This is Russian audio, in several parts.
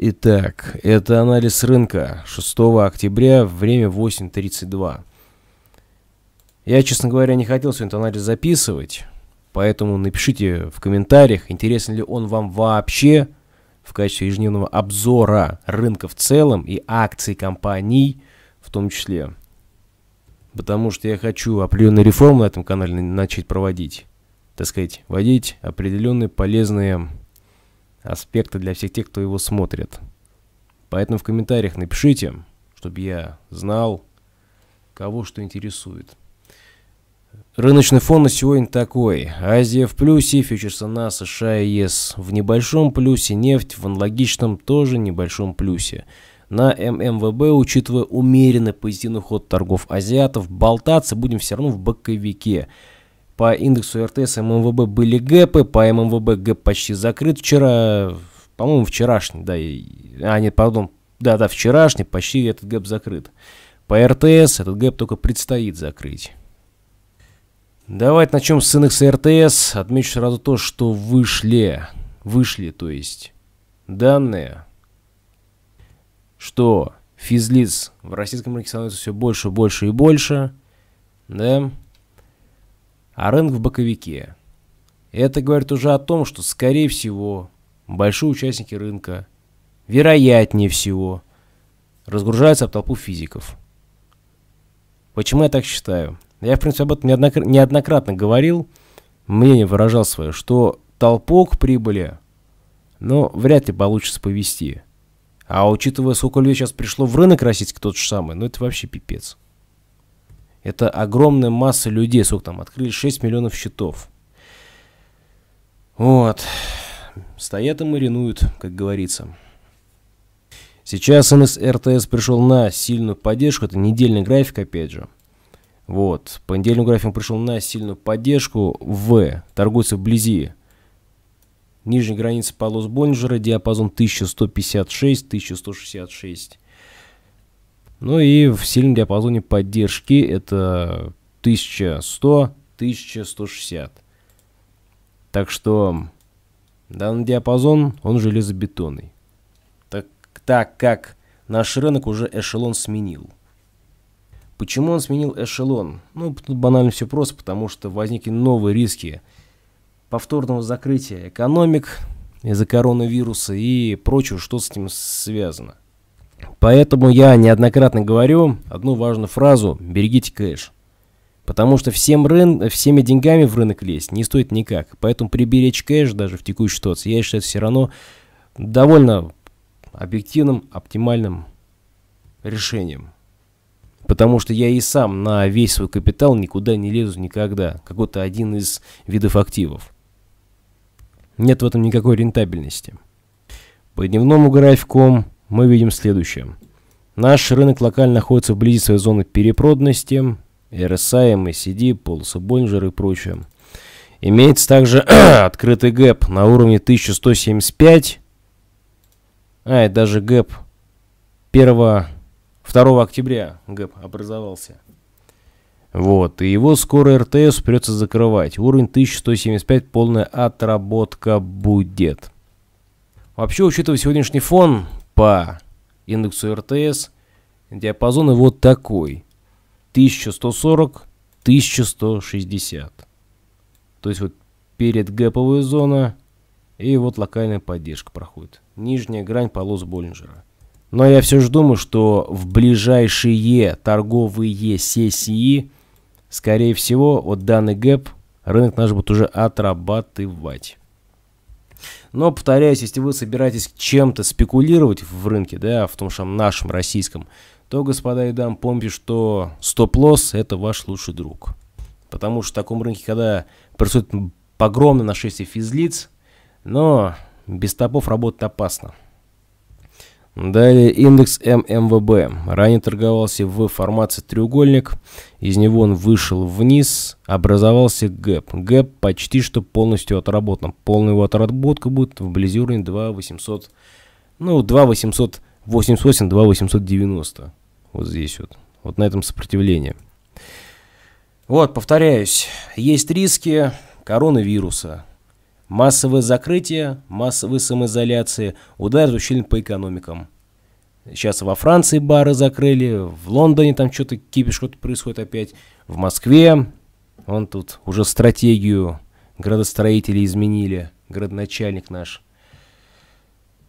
Итак, это анализ рынка 6 октября, время 8.32. Я, честно говоря, не хотел сегодня этот анализ записывать, поэтому напишите в комментариях, интересен ли он вам вообще в качестве ежедневного обзора рынка в целом и акций компаний в том числе. Потому что я хочу определенные реформы на этом канале начать проводить. Так сказать, вводить определенные полезные аспекта для всех тех, кто его смотрит. Поэтому в комментариях напишите, чтобы я знал, кого что интересует. Рыночный фон на сегодня такой. Азия в плюсе, фьючерсы на США и ЕС в небольшом плюсе, нефть в аналогичном тоже небольшом плюсе. На ММВБ, учитывая умеренный позитивный ход торгов азиатов, болтаться будем все равно в боковике – по индексу РТС ММВБ были гэпы, по ММВБ гэп почти закрыт вчера, по-моему, вчерашний, да, а нет, пардон, да-да, вчерашний, почти этот гэп закрыт. По РТС этот гэп только предстоит закрыть. Давайте начнем с индекса РТС. Отмечу сразу то, что вышли, вышли, то есть, данные, что физлиц в российском рынке становится все больше, больше и больше, да, а Оренг в боковике. Это говорит уже о том, что, скорее всего, большие участники рынка, вероятнее всего, разгружаются в толпу физиков. Почему я так считаю? Я, в принципе, об этом неоднократно говорил, мнение выражал свое, что толпок прибыли, но вряд ли получится повести. А учитывая, сколько людей сейчас пришло в рынок российский тот же самый, ну это вообще пипец. Это огромная масса людей, сколько там, открыли 6 миллионов счетов. Вот. Стоят и маринуют, как говорится. Сейчас НСРТС пришел на сильную поддержку. Это недельный график, опять же. Вот. По недельному графику пришел на сильную поддержку. В. Торгуется вблизи нижней границы полос Боллинджера. Диапазон 1156-1166. Ну и в сильном диапазоне поддержки это 1100-1160. Так что данный диапазон, он железобетонный. Так, так как наш рынок уже эшелон сменил. Почему он сменил эшелон? Ну, тут банально все просто, потому что возникли новые риски повторного закрытия экономик из-за коронавируса и прочего, что с этим связано. Поэтому я неоднократно говорю одну важную фразу «берегите кэш». Потому что всем рын... всеми деньгами в рынок лезть не стоит никак. Поэтому приберечь кэш даже в текущей ситуации, я считаю, это все равно довольно объективным, оптимальным решением. Потому что я и сам на весь свой капитал никуда не лезу никогда. Какой-то один из видов активов. Нет в этом никакой рентабельности. По дневному графику мы видим следующее. Наш рынок локально находится вблизи своей зоны перепроданности, RSI, MACD, эм полосы Боллинджера и прочее. Имеется также открытый гэп на уровне 1175, а это даже гэп 1, 2 октября гэп образовался. Вот, и его скоро РТС придется закрывать. Уровень 1175 полная отработка будет. Вообще, учитывая сегодняшний фон, по индексу РТС диапазон вот такой. 1140-1160. То есть вот перед гэповая зона и вот локальная поддержка проходит. Нижняя грань полос Боллинджера. Но я все же думаю, что в ближайшие торговые сессии, скорее всего, вот данный гэп рынок наш будет уже отрабатывать. Но, повторяюсь, если вы собираетесь чем-то спекулировать в рынке, да, в том же нашем российском, то, господа и дам, помните, что стоп-лосс – это ваш лучший друг. Потому что в таком рынке, когда происходит погромное нашествие физлиц, но без стопов работать опасно. Далее индекс ММВБ. Ранее торговался в формации треугольник. Из него он вышел вниз, образовался гэп. Гэп почти что полностью отработан. Полная его отработка будет вблизи уровня 2800, ну 2888, 2890. Вот здесь вот. Вот на этом сопротивление. Вот, повторяюсь, есть риски коронавируса, Массовое закрытие, массовые самоизоляции удар очень по экономикам. Сейчас во Франции бары закрыли, в Лондоне там что-то кипиш что-то происходит опять, в Москве. Он тут уже стратегию градостроителей изменили, градоначальник наш.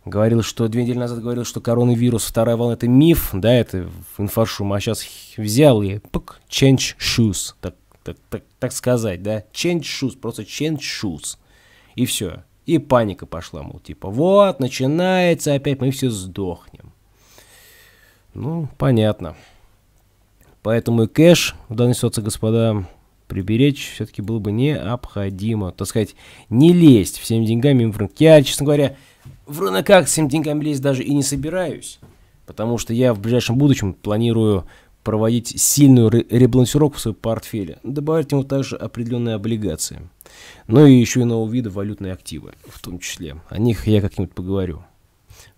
Говорил, что две недели назад говорил, что коронавирус, вторая волна, это миф, да, это инфошум, а сейчас взял и пык, change shoes, так, так, так, так сказать, да, change shoes, просто change shoes. И все. И паника пошла, мол, типа, вот, начинается опять, мы все сдохнем. Ну, понятно. Поэтому и кэш в данной ситуации, господа, приберечь все-таки было бы необходимо. Так сказать, не лезть всеми деньгами в рынок. Я, честно говоря, в рынок как всеми деньгами лезть даже и не собираюсь. Потому что я в ближайшем будущем планирую проводить сильную ребалансировку в своем портфеле, добавить ему также определенные облигации. но и еще и иного вида валютные активы, в том числе. О них я как-нибудь поговорю.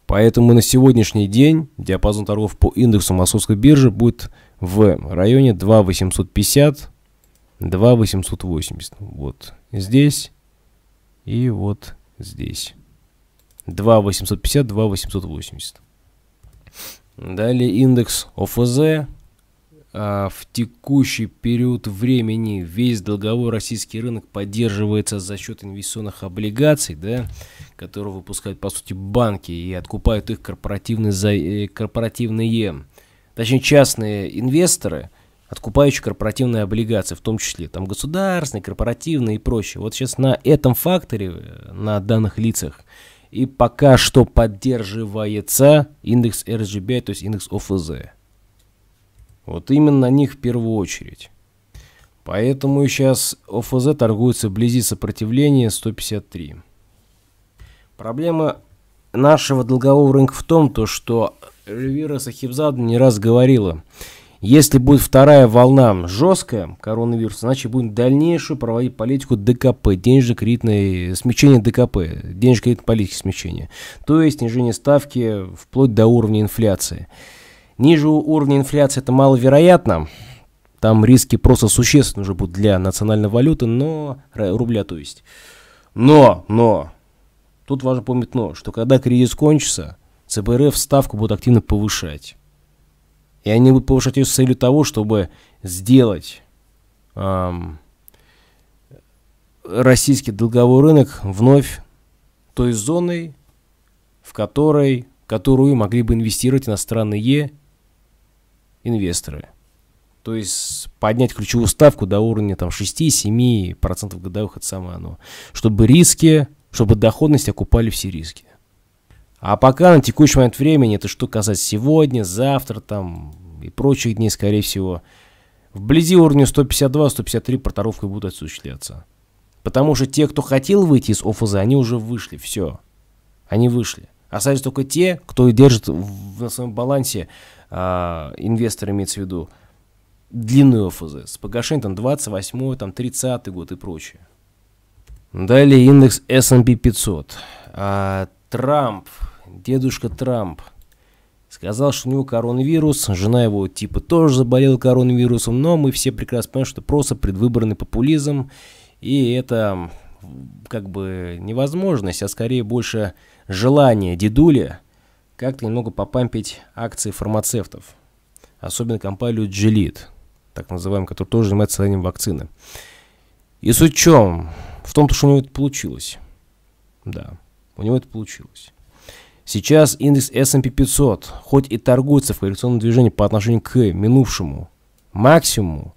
Поэтому на сегодняшний день диапазон торгов по индексу Московской биржи будет в районе 2850 2880. Вот здесь и вот здесь. 2850, 2880. Далее индекс ОФЗ а, в текущий период времени весь долговой российский рынок поддерживается за счет инвестиционных облигаций, да, которые выпускают, по сути, банки и откупают их корпоративные, э, корпоративные точнее, частные инвесторы, откупающие корпоративные облигации, в том числе там государственные, корпоративные и прочее. Вот сейчас на этом факторе, э, на данных лицах, и пока что поддерживается индекс RGB, то есть индекс ОФЗ. Вот именно на них в первую очередь. Поэтому сейчас ОФЗ торгуется вблизи сопротивления 153. Проблема нашего долгового рынка в том, то, что Эльвира Сахибзаду не раз говорила, если будет вторая волна жесткая коронавируса, значит будем дальнейшую проводить политику ДКП, денежно-кредитное смещение ДКП, денежно-кредитной политики смещения. То есть снижение ставки вплоть до уровня инфляции. Ниже уровня инфляции это маловероятно. Там риски просто существенны уже будут для национальной валюты, но рубля то есть. Но, но, тут важно помнить но, что когда кризис кончится, ЦБРФ ставку будут активно повышать. И они будут повышать ее с целью того, чтобы сделать эм, российский долговой рынок вновь той зоной, в которой, которую могли бы инвестировать иностранные инвесторы. То есть поднять ключевую ставку до уровня там, 6-7% годовых, это самое оно. Чтобы риски, чтобы доходность окупали все риски. А пока на текущий момент времени, это что касать сегодня, завтра там и прочих дней, скорее всего, вблизи уровня 152-153 проторовка будут осуществляться. Потому что те, кто хотел выйти из ОФЗ, они уже вышли, все. Они вышли. Остались только те, кто держит в, на своем балансе Э, инвестор имеется в виду, длинную ОФЗ, с погашением там 28 там 30 год и прочее. Далее индекс S&P 500. А, Трамп, дедушка Трамп, сказал, что у него коронавирус, жена его типа тоже заболела коронавирусом, но мы все прекрасно понимаем, что просто предвыборный популизм, и это как бы невозможность, а скорее больше желание дедуля как-то немного попампить акции фармацевтов. Особенно компанию Gelit, так называемую, которая тоже занимается созданием вакцины. И суть в чем? В том, что у него это получилось. Да, у него это получилось. Сейчас индекс S&P 500 хоть и торгуется в коррекционном движении по отношению к минувшему максимуму,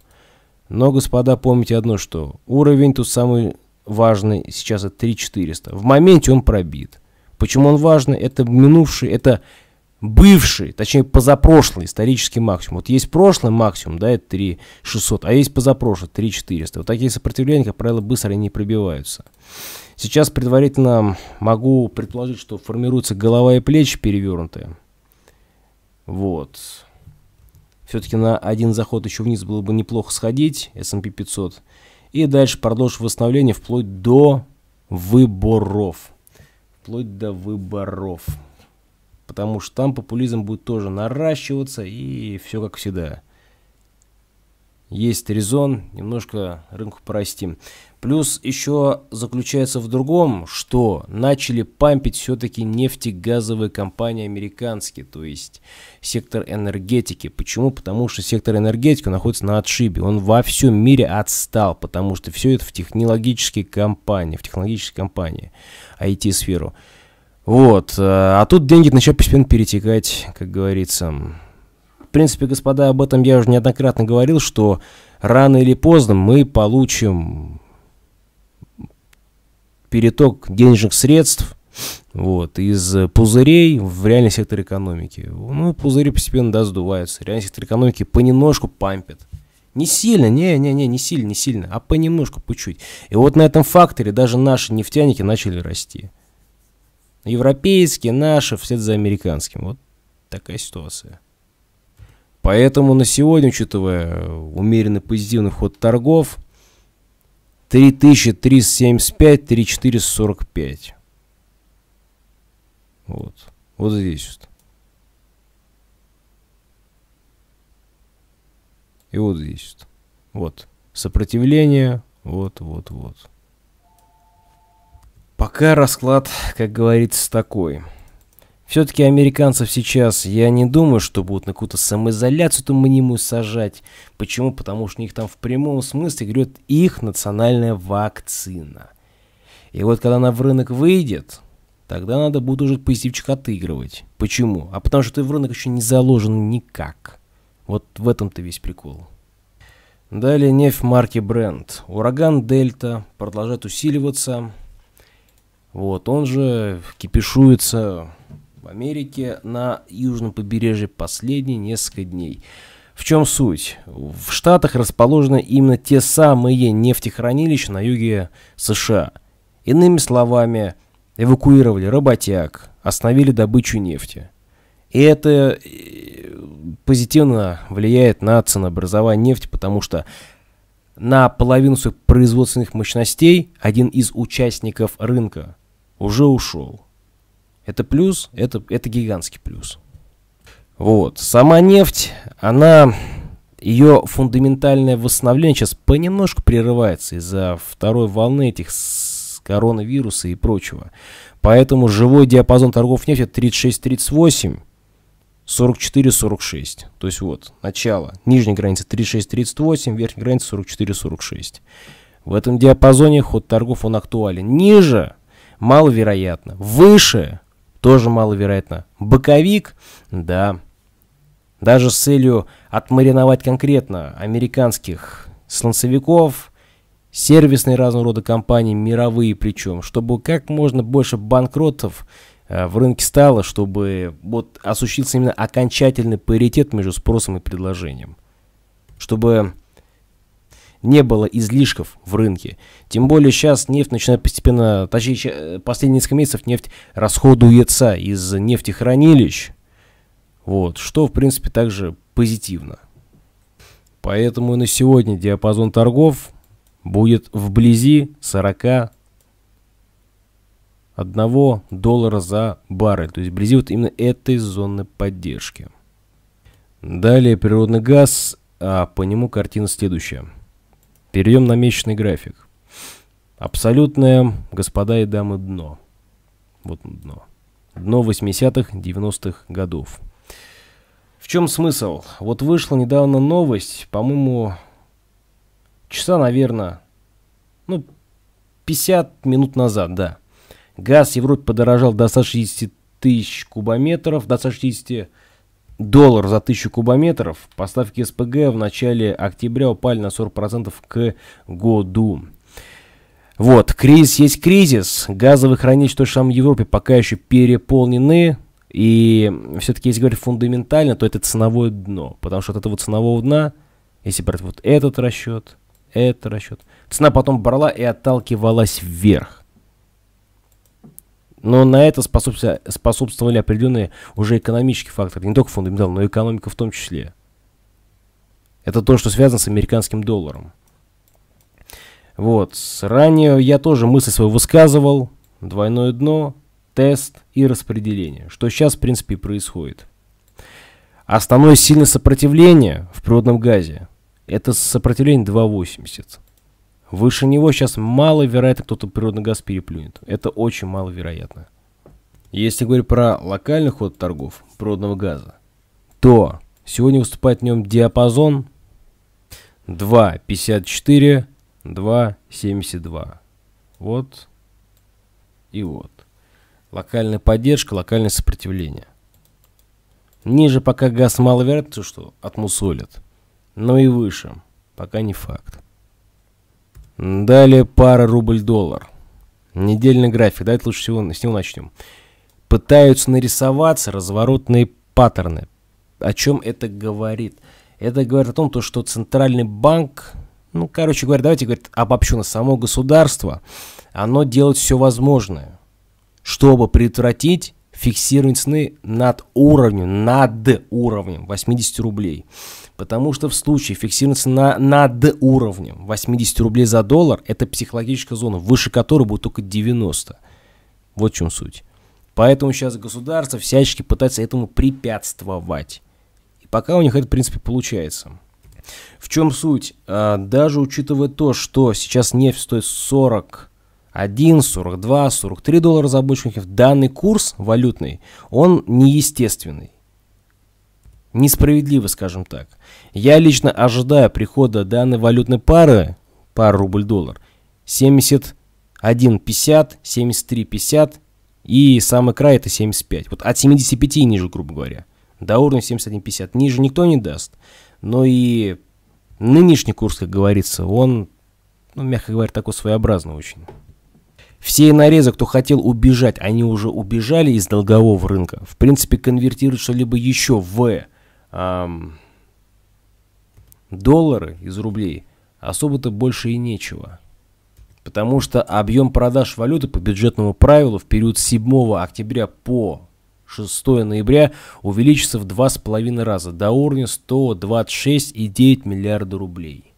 но, господа, помните одно, что уровень тут самый важный сейчас это 3400. В моменте он пробит. Почему он важный? Это минувший, это бывший, точнее позапрошлый исторический максимум. Вот есть прошлый максимум, да, это 3600, а есть позапрошлый 3400. Вот такие сопротивления, как правило, быстро не пробиваются. Сейчас предварительно могу предположить, что формируются голова и плечи перевернутые. Вот. Все-таки на один заход еще вниз было бы неплохо сходить, S&P 500. И дальше продолжить восстановление вплоть до выборов вплоть до выборов. Потому что там популизм будет тоже наращиваться и все как всегда. Есть резон, немножко рынку простим. Плюс еще заключается в другом, что начали пампить все-таки нефтегазовые компании американские, то есть сектор энергетики. Почему? Потому что сектор энергетики находится на отшибе, он во всем мире отстал, потому что все это в технологические компании, в технологические компании, IT-сферу. Вот, э, а тут деньги начали постепенно перетекать, как говорится. В принципе, господа, об этом я уже неоднократно говорил, что рано или поздно мы получим переток денежных средств вот, из э, пузырей в реальный сектор экономики. Ну, пузыри постепенно, да, сдуваются. Реальный сектор экономики понемножку пампит. Не сильно, не-не-не, не сильно, не сильно, а понемножку, по чуть. И вот на этом факторе даже наши нефтяники начали расти. Европейские, наши, все за американским. Вот такая ситуация. Поэтому на сегодня, учитывая умеренный позитивный ход торгов, 3375, 3445. Вот. Вот здесь вот. И вот здесь вот. Вот. Сопротивление. Вот, вот, вот. Пока расклад, как говорится, такой. Все-таки американцев сейчас, я не думаю, что будут на какую-то самоизоляцию там мнимую сажать. Почему? Потому что у них там в прямом смысле грет их национальная вакцина. И вот когда она в рынок выйдет, тогда надо будет уже позитивчик отыгрывать. Почему? А потому что ты в рынок еще не заложен никак. Вот в этом-то весь прикол. Далее нефть марки Brent. Ураган Дельта продолжает усиливаться. Вот, он же кипишуется в Америке на южном побережье последние несколько дней. В чем суть? В Штатах расположены именно те самые нефтехранилища на юге США. Иными словами, эвакуировали работяг, остановили добычу нефти. И это э, позитивно влияет на ценообразование нефти, потому что на половину своих производственных мощностей один из участников рынка уже ушел. Это плюс, это, это гигантский плюс. Вот. Сама нефть, она, ее фундаментальное восстановление сейчас понемножку прерывается из-за второй волны этих коронавируса и прочего. Поэтому живой диапазон торгов нефти 36-38, 44-46. То есть вот, начало. Нижняя граница 36-38, верхняя граница 44-46. В этом диапазоне ход торгов он актуален. Ниже маловероятно. Выше тоже маловероятно. Боковик? Да. Даже с целью отмариновать конкретно американских сланцевиков, сервисные разного рода компании, мировые причем, чтобы как можно больше банкротов э, в рынке стало, чтобы вот осуществился именно окончательный паритет между спросом и предложением. Чтобы не было излишков в рынке. Тем более сейчас нефть начинает постепенно, точнее э, последние несколько месяцев нефть расходуется из нефтехранилищ. Вот, что в принципе также позитивно. Поэтому на сегодня диапазон торгов будет вблизи 41 доллара за баррель. То есть вблизи вот именно этой зоны поддержки. Далее природный газ, а по нему картина следующая. Перейдем на месячный график. Абсолютное, господа и дамы, дно. Вот дно. Дно 80-х, 90-х годов. В чем смысл? Вот вышла недавно новость, по-моему, часа, наверное, ну, 50 минут назад, да. Газ в Европе подорожал до 160 тысяч кубометров, до 160 Доллар за 1000 кубометров. Поставки СПГ в начале октября упали на 40% к году. Вот, кризис есть кризис. Газовые хранилища той же самой Европе пока еще переполнены. И все-таки, если говорить фундаментально, то это ценовое дно. Потому что от этого ценового дна, если брать вот этот расчет, этот расчет, цена потом брала и отталкивалась вверх. Но на это способствовали, способствовали определенные уже экономические факторы, не только фундаментал, но и экономика в том числе. Это то, что связано с американским долларом. Вот. Ранее я тоже мысль свою высказывал. Двойное дно, тест и распределение. Что сейчас, в принципе, и происходит. Основное сильное сопротивление в природном газе – это сопротивление 2,80. Выше него сейчас маловероятно кто-то природный газ переплюнет. Это очень маловероятно. Если говорить про локальный ход торгов природного газа, то сегодня выступает в нем диапазон 2.54, 2.72. Вот и вот. Локальная поддержка, локальное сопротивление. Ниже пока газ маловероятно, что отмусолят, но и выше пока не факт. Далее пара рубль-доллар. Недельный график. Давайте лучше всего с него начнем. Пытаются нарисоваться разворотные паттерны. О чем это говорит? Это говорит о том, то, что центральный банк, ну, короче говоря, давайте говорить обобщенно, само государство, оно делает все возможное, чтобы предотвратить фиксирование цены над уровнем, над уровнем 80 рублей. Потому что в случае фиксироваться на, над уровнем 80 рублей за доллар, это психологическая зона, выше которой будет только 90. Вот в чем суть. Поэтому сейчас государство всячески пытается этому препятствовать. И пока у них это, в принципе, получается. В чем суть? А, даже учитывая то, что сейчас нефть стоит 41, 42, 43 доллара за бочку, данный курс валютный, он неестественный. Несправедливо, скажем так. Я лично ожидаю прихода данной валютной пары, пара рубль-доллар, 71,50, 73,50 и самый край это 75. Вот от 75 и ниже, грубо говоря. До уровня 71,50. Ниже никто не даст. Но и нынешний курс, как говорится, он, ну, мягко говоря, такой своеобразный очень. Все инорезы, кто хотел убежать, они уже убежали из долгового рынка. В принципе, конвертировать что-либо еще в доллары из рублей особо-то больше и нечего. Потому что объем продаж валюты по бюджетному правилу в период с 7 октября по 6 ноября увеличится в 2,5 раза до уровня 126,9 миллиарда рублей.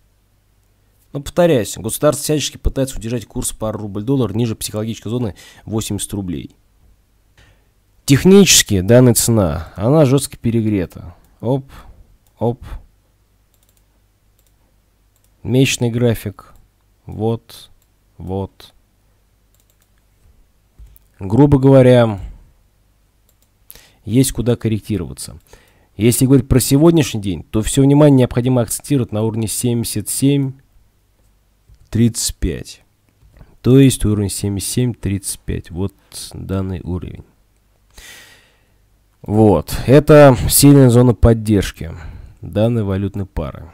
Но повторяюсь, государство всячески пытается удержать курс пары рубль-доллар ниже психологической зоны 80 рублей. Технически данная цена, она жестко перегрета. Оп, оп. Месячный график. Вот, вот. Грубо говоря, есть куда корректироваться. Если говорить про сегодняшний день, то все внимание необходимо акцентировать на уровне 77-35. То есть уровень 77-35. Вот данный уровень. Вот. Это сильная зона поддержки данной валютной пары.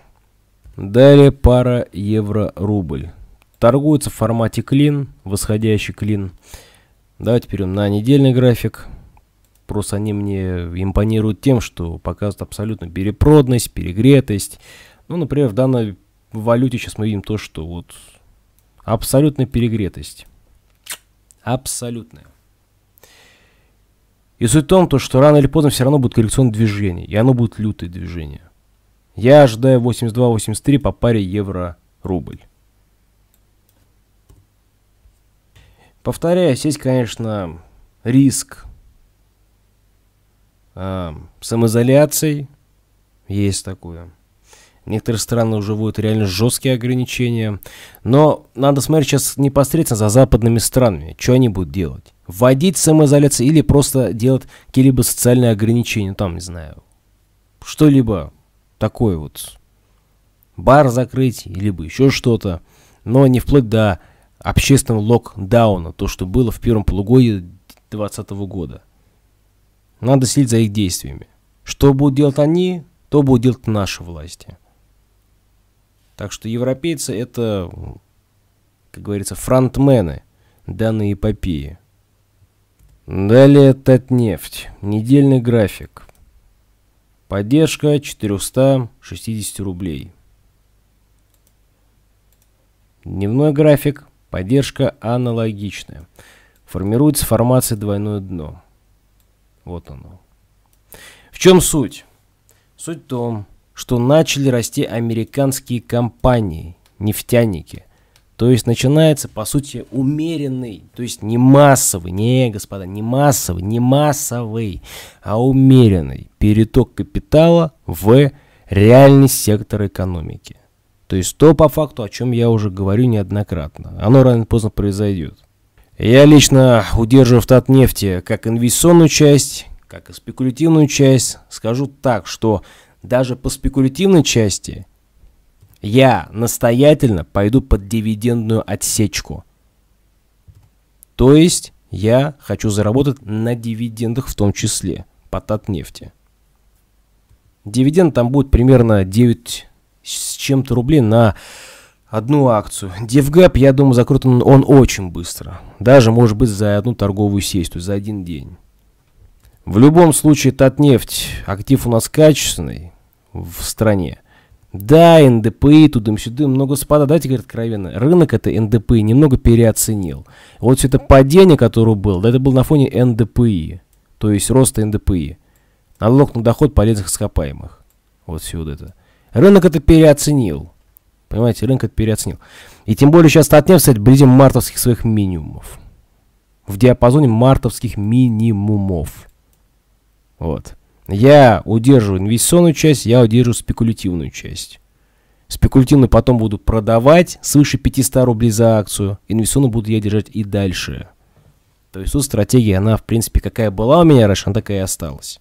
Далее пара евро-рубль. Торгуется в формате клин, восходящий клин. Давайте перейдем на недельный график. Просто они мне импонируют тем, что показывают абсолютно перепродность, перегретость. Ну, например, в данной валюте сейчас мы видим то, что вот абсолютная перегретость. Абсолютная. И суть в том, то, что рано или поздно все равно будет коррекционное движение, и оно будет лютое движение. Я ожидаю 82-83 по паре евро-рубль. Повторяю, здесь, конечно, риск э, самоизоляции есть такое. Некоторые страны уже вводят реально жесткие ограничения. Но надо смотреть сейчас непосредственно за западными странами, что они будут делать вводить самоизоляцию или просто делать какие-либо социальные ограничения, там, не знаю, что-либо такое вот, бар закрыть, либо еще что-то, но не вплоть до общественного локдауна, то, что было в первом полугодии 2020 года. Надо следить за их действиями. Что будут делать они, то будут делать наши власти. Так что европейцы это, как говорится, фронтмены данной эпопеи. Далее Татнефть. Недельный график. Поддержка 460 рублей. Дневной график. Поддержка аналогичная. Формируется формация двойное дно. Вот оно. В чем суть? Суть в том, что начали расти американские компании, нефтяники – то есть начинается, по сути, умеренный, то есть не массовый, не, господа, не массовый, не массовый, а умеренный переток капитала в реальный сектор экономики. То есть то, по факту, о чем я уже говорю неоднократно. Оно рано или поздно произойдет. Я лично удерживаю в Татнефти как инвестиционную часть, как и спекулятивную часть. Скажу так, что даже по спекулятивной части – я настоятельно пойду под дивидендную отсечку. То есть я хочу заработать на дивидендах в том числе по Татнефти. Дивиденд там будет примерно 9 с чем-то рублей на одну акцию. Девгап, я думаю, закрыт он, он очень быстро. Даже, может быть, за одну торговую сеть, то есть за один день. В любом случае, Татнефть, актив у нас качественный в стране. Да, НДПИ, тудым-сюдым, много спада. Давайте говорить откровенно, рынок это НДПИ немного переоценил. Вот все это падение, которое было, да, это было на фоне НДПИ, то есть роста НДПИ. Налог на доход полезных ископаемых. Вот все вот это. Рынок это переоценил. Понимаете, рынок это переоценил. И тем более сейчас Татнефть, кстати, близим мартовских своих минимумов. В диапазоне мартовских минимумов. Вот. Я удерживаю инвестиционную часть, я удерживаю спекулятивную часть. Спекулятивно потом буду продавать свыше 500 рублей за акцию. Инвестиционно буду я держать и дальше. То есть тут стратегия, она, в принципе, какая была у меня раньше, она такая и осталась.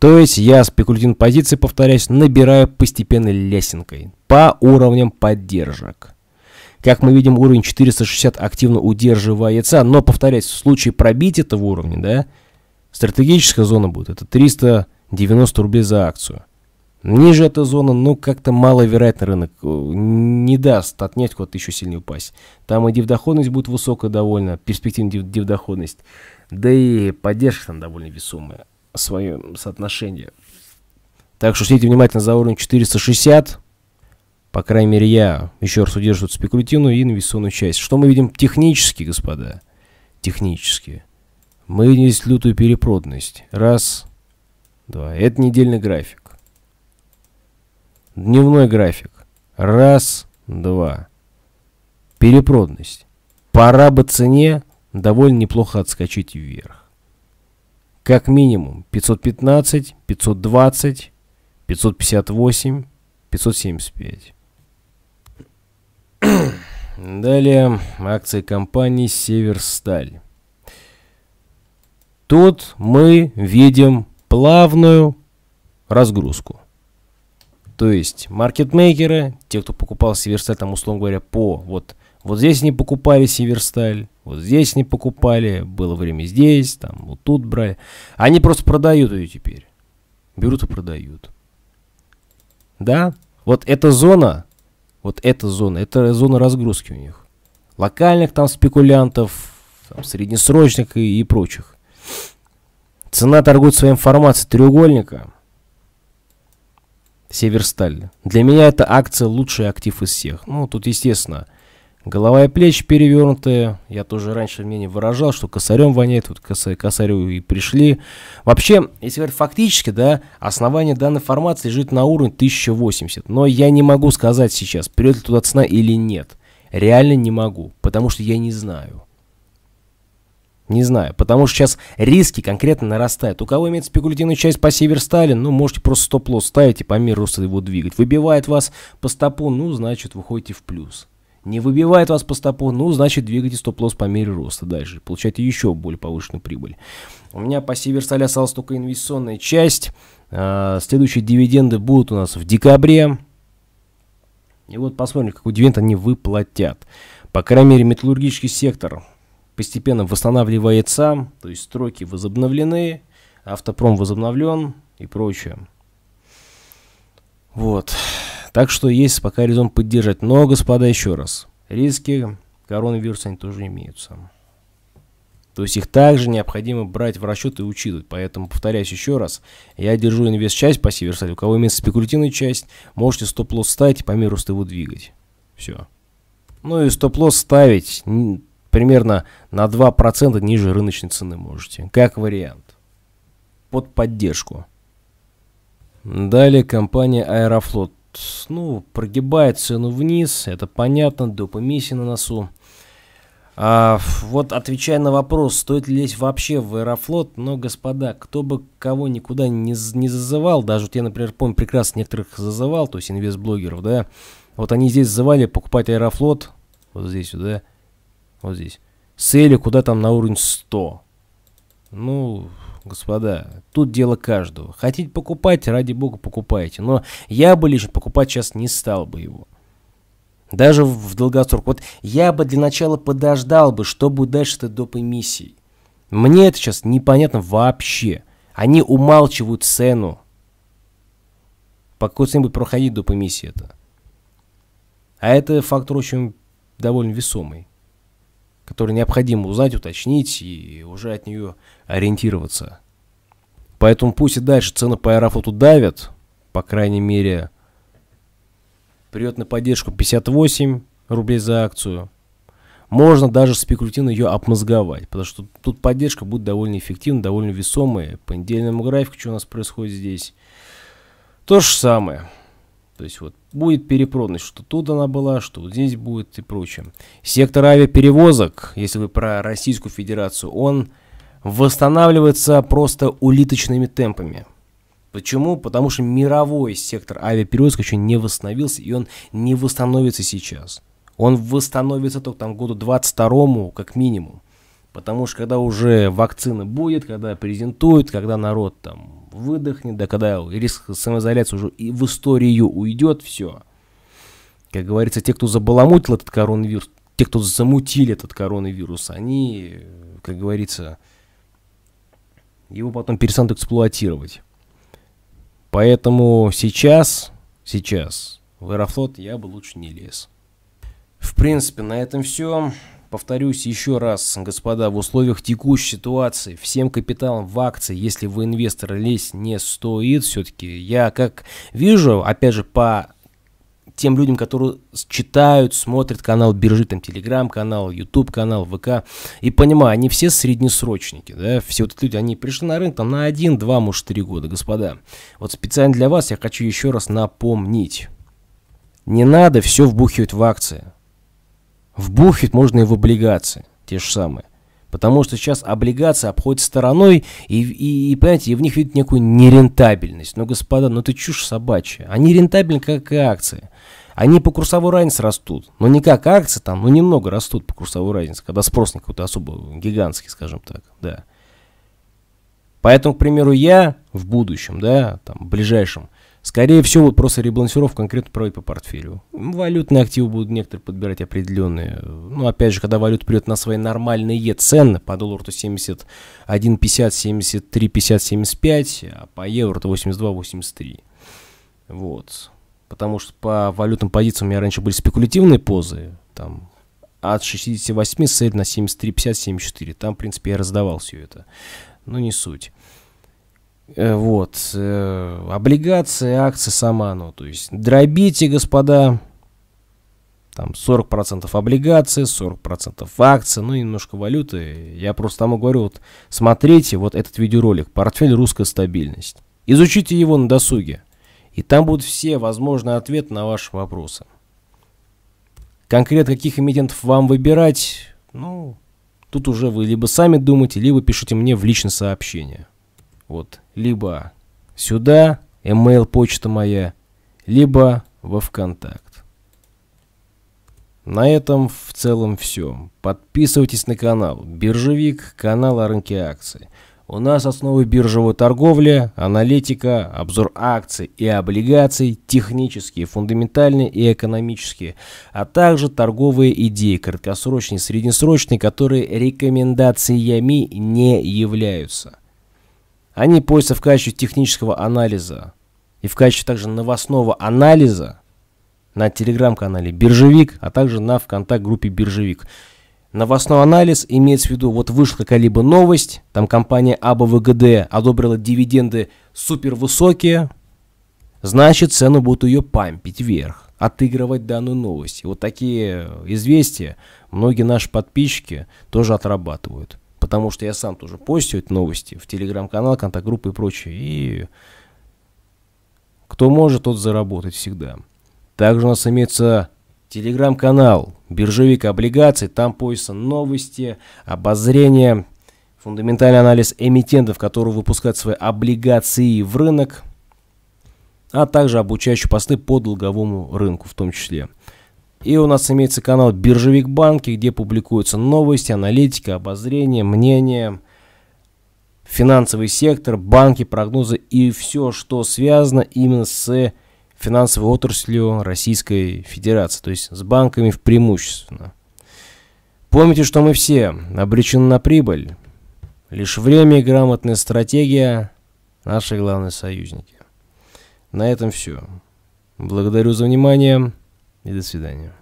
То есть я спекулятивной позиции, повторяюсь, набираю постепенно лесенкой по уровням поддержек. Как мы видим, уровень 460 активно удерживается, но, повторяюсь, в случае пробития этого уровня, да, Стратегическая зона будет. Это 390 рублей за акцию. Ниже эта зона, ну, как-то маловероятно рынок э, не даст от нефть еще сильнее упасть. Там и дивдоходность будет высокая довольно, перспективная див дивдоходность. Да и поддержка там довольно весомая, свое соотношение. Так что следите внимательно за уровень 460. По крайней мере, я еще раз удерживаю спекулятивную и инвестиционную часть. Что мы видим технически, господа? Технически. Мы есть лютую перепродность. Раз, два. Это недельный график. Дневной график. Раз, два. Перепродность. Пора бы цене довольно неплохо отскочить вверх. Как минимум 515, 520, 558, 575. Далее акции компании «Северсталь». Тут мы видим плавную разгрузку. То есть маркетмейкеры, те, кто покупал Северсталь, там, условно говоря, по вот, вот здесь не покупали Северсталь, вот здесь не покупали, было время здесь, там, вот тут брали. Они просто продают ее теперь. Берут и продают. Да? Вот эта зона, вот эта зона, это зона разгрузки у них. Локальных там спекулянтов, там, среднесрочных и, и прочих. Цена торгует своей информацией треугольника. Северсталь. Для меня это акция лучший актив из всех. Ну, тут, естественно, голова и плечи перевернутые. Я тоже раньше мнение выражал, что косарем воняет. Тут вот косарю и пришли. Вообще, если говорить фактически, да, основание данной формации лежит на уровне 1080. Но я не могу сказать сейчас, придет ли туда цена или нет. Реально не могу, потому что я не знаю. Не знаю, потому что сейчас риски конкретно нарастают. У кого имеет спекулятивная часть по Северстали, ну, можете просто стоп-лосс ставить и по миру его двигать. Выбивает вас по стопу, ну, значит, выходите в плюс. Не выбивает вас по стопу, ну, значит, двигайте стоп-лосс по мере роста дальше. получайте еще более повышенную прибыль. У меня по Северстали осталась только инвестиционная часть. А, следующие дивиденды будут у нас в декабре. И вот посмотрим, какой дивиденд они выплатят. По крайней мере, металлургический сектор – постепенно восстанавливается, то есть строки возобновлены, автопром возобновлен и прочее. Вот. Так что есть пока резон поддержать. Но, господа, еще раз. Риски коронавируса они тоже имеются. То есть их также необходимо брать в расчет и учитывать. Поэтому, повторяюсь еще раз, я держу инвест-часть спасибо, северсалю. У кого имеется спекулятивная часть, можете стоп-лосс ставить и по миру его двигать. Все. Ну и стоп-лосс ставить примерно на 2% ниже рыночной цены можете, как вариант. Под поддержку. Далее компания Аэрофлот. Ну, прогибает цену вниз, это понятно, доп. на носу. А, вот отвечая на вопрос, стоит ли лезть вообще в Аэрофлот, но, господа, кто бы кого никуда не, не зазывал, даже вот я, например, помню прекрасно некоторых зазывал, то есть инвестблогеров, да, вот они здесь зазывали покупать Аэрофлот, вот здесь, вот, вот здесь. Цели куда там на уровень 100. Ну, господа, тут дело каждого. Хотите покупать, ради бога, покупайте. Но я бы лично покупать сейчас не стал бы его. Даже в долгосрок. Вот я бы для начала подождал бы, что будет дальше-то доп. эмиссий. Мне это сейчас непонятно вообще. Они умалчивают цену. По какой цене будет проходить доп. эмиссия это? А это фактор очень довольно весомый которую необходимо узнать, уточнить и уже от нее ориентироваться. Поэтому пусть и дальше цены по Аэрофлоту давят, по крайней мере, придет на поддержку 58 рублей за акцию. Можно даже спекулятивно ее обмозговать, потому что тут поддержка будет довольно эффективна, довольно весомая. По недельному графику, что у нас происходит здесь, то же самое. То есть вот будет перепроданность, что тут она была, что вот здесь будет и прочее. Сектор авиаперевозок, если вы про Российскую Федерацию, он восстанавливается просто улиточными темпами. Почему? Потому что мировой сектор авиаперевозок еще не восстановился, и он не восстановится сейчас. Он восстановится только там году 22 как минимум. Потому что когда уже вакцина будет, когда презентуют, когда народ там выдохнет, да когда риск самоизоляции уже и в историю уйдет все. Как говорится, те, кто забаламутил этот коронавирус, те, кто замутили этот коронавирус, они, как говорится, его потом перестанут эксплуатировать. Поэтому сейчас, сейчас в Аэрофлот я бы лучше не лез. В принципе, на этом все. Повторюсь еще раз, господа, в условиях текущей ситуации всем капиталом в акции, если вы инвестор, лезть не стоит все-таки. Я как вижу, опять же, по тем людям, которые читают, смотрят канал биржи, там, телеграм-канал, Ютуб, канал ВК, и понимаю, они все среднесрочники, да, все вот эти люди, они пришли на рынок там на один, два, может, три года, господа. Вот специально для вас я хочу еще раз напомнить, не надо все вбухивать в акции. Вбухать можно и в облигации, те же самые. Потому что сейчас облигации обходят стороной, и, и, и понимаете, и в них видят некую нерентабельность. Но, господа, ну ты чушь собачья. Они рентабельны, как и акции. Они по курсовой разнице растут. Но не как акции там, но ну, немного растут по курсовой разнице, когда спрос не какой-то особо гигантский, скажем так, да. Поэтому, к примеру, я в будущем, да, там, в ближайшем, Скорее всего, вот просто ребалансировку конкретно проводить по портфелю. Валютные активы будут некоторые подбирать определенные. Ну, опять же, когда валюта придет на свои нормальные цены, по доллару то 71,50, 73,50, 75, а по евро то 82,83. Вот. Потому что по валютным позициям у меня раньше были спекулятивные позы, там от 68 цель на 73,50, 74. Там, в принципе, я раздавал все это. Но не суть. Э, вот. Э, облигации, акции, сама ну, То есть дробите, господа. Там 40% облигации, 40% акций, ну и немножко валюты. Я просто тому говорю, вот смотрите вот этот видеоролик «Портфель «Русская стабильность». Изучите его на досуге. И там будут все возможные ответы на ваши вопросы. Конкретно каких эмитентов вам выбирать, ну, тут уже вы либо сами думаете, либо пишите мне в личное сообщение. Вот, либо сюда, email почта моя, либо во ВКонтакт. На этом в целом все. Подписывайтесь на канал. Биржевик, канал о рынке акций. У нас основы биржевой торговли, аналитика, обзор акций и облигаций, технические, фундаментальные и экономические, а также торговые идеи, краткосрочные, среднесрочные, которые рекомендациями не являются. Они пользуются в качестве технического анализа и в качестве также новостного анализа на телеграм-канале «Биржевик», а также на ВКонтакт-группе «Биржевик». Новостной анализ имеется в виду, вот вышла какая-либо новость, там компания АБВГД одобрила дивиденды супер высокие, значит цену будут ее пампить вверх, отыгрывать данную новость. И вот такие известия многие наши подписчики тоже отрабатывают потому что я сам тоже постю эти новости в телеграм-канал, контакт-группы и прочее. И кто может, тот заработает всегда. Также у нас имеется телеграм-канал «Биржевик облигаций». Там пояса новости, обозрения, фундаментальный анализ эмитентов, которые выпускают свои облигации в рынок, а также обучающие посты по долговому рынку в том числе – и у нас имеется канал Биржевик Банки, где публикуются новости, аналитика, обозрение, мнения, финансовый сектор, банки, прогнозы и все, что связано именно с финансовой отраслью Российской Федерации, то есть с банками в преимущественно. Помните, что мы все обречены на прибыль. Лишь время и грамотная стратегия – наши главные союзники. На этом все. Благодарю за внимание и до свидания.